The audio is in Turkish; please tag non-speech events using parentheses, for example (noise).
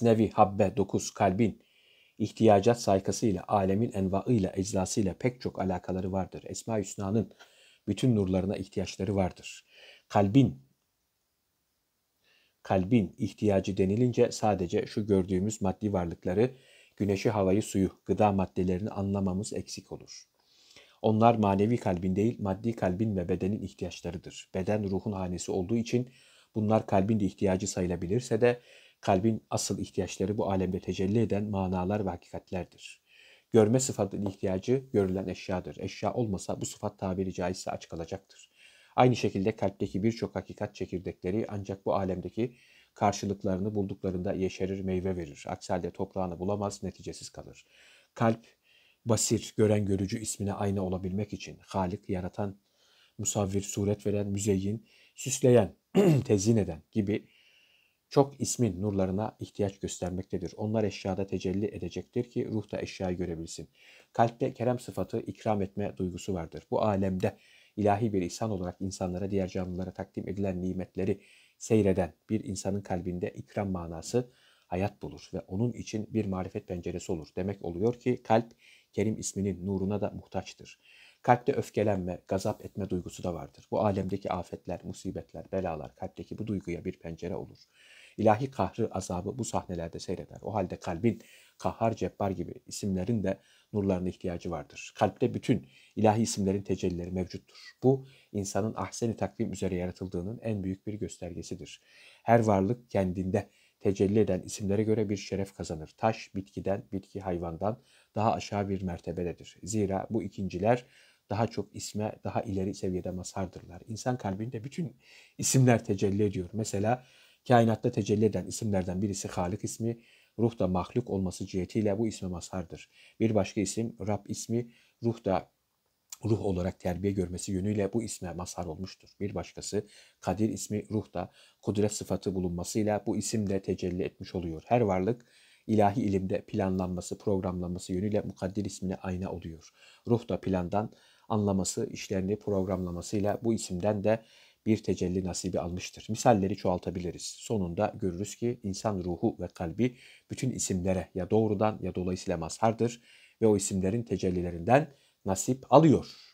Nevi habbe Dokuz kalbin ihtiyacat saykasıyla, alemin envaıyla, eclasıyla pek çok alakaları vardır. Esma Hüsna'nın bütün nurlarına ihtiyaçları vardır. Kalbin kalbin ihtiyacı denilince sadece şu gördüğümüz maddi varlıkları, güneşi, havayı, suyu, gıda maddelerini anlamamız eksik olur. Onlar manevi kalbin değil, maddi kalbin ve bedenin ihtiyaçlarıdır. Beden ruhun hanesi olduğu için bunlar kalbin de ihtiyacı sayılabilirse de Kalbin asıl ihtiyaçları bu alemde tecelli eden manalar ve hakikatlerdir. Görme sıfatının ihtiyacı görülen eşyadır. Eşya olmasa bu sıfat tabiri caizse aç kalacaktır. Aynı şekilde kalpteki birçok hakikat çekirdekleri ancak bu alemdeki karşılıklarını bulduklarında yeşerir, meyve verir. Aksi halde toprağını bulamaz, neticesiz kalır. Kalp, basir, gören görücü ismine aynı olabilmek için Halik, yaratan, musavvir, suret veren, müzeyyin, süsleyen, (clears throat) tezyin eden gibi çok ismin nurlarına ihtiyaç göstermektedir. Onlar eşyada tecelli edecektir ki ruh da eşyayı görebilsin. Kalpte kerem sıfatı ikram etme duygusu vardır. Bu alemde ilahi bir insan olarak insanlara diğer canlılara takdim edilen nimetleri seyreden bir insanın kalbinde ikram manası hayat bulur ve onun için bir marifet penceresi olur. Demek oluyor ki kalp Kerim isminin nuruna da muhtaçtır. Kalpte öfkelenme, gazap etme duygusu da vardır. Bu alemdeki afetler, musibetler, belalar kalpteki bu duyguya bir pencere olur ilahi kahrı azabı bu sahnelerde seyreder. O halde kalbin Kahhar Cebbar gibi isimlerin de nurlarına ihtiyacı vardır. Kalpte bütün ilahi isimlerin tecellileri mevcuttur. Bu insanın ahseni takvim üzere yaratıldığının en büyük bir göstergesidir. Her varlık kendinde tecelli eden isimlere göre bir şeref kazanır. Taş bitkiden, bitki hayvandan daha aşağı bir mertebededir. Zira bu ikinciler daha çok isme, daha ileri seviyede mazhardırlar. İnsan kalbinde bütün isimler tecelli ediyor. Mesela Kainatta tecelli eden isimlerden birisi Halik ismi, ruh da mahluk olması cihetiyle bu isme mazhardır. Bir başka isim Rab ismi, ruh da ruh olarak terbiye görmesi yönüyle bu isme mazhar olmuştur. Bir başkası Kadir ismi ruh da kudret sıfatı bulunmasıyla bu isim de tecelli etmiş oluyor. Her varlık ilahi ilimde planlanması, programlanması yönüyle mukaddir ismine ayna oluyor. Ruh da plandan anlaması, işlerini programlamasıyla bu isimden de bir tecelli nasibi almıştır. Misalleri çoğaltabiliriz. Sonunda görürüz ki insan ruhu ve kalbi bütün isimlere ya doğrudan ya dolayısıyla mazhardır ve o isimlerin tecellilerinden nasip alıyor.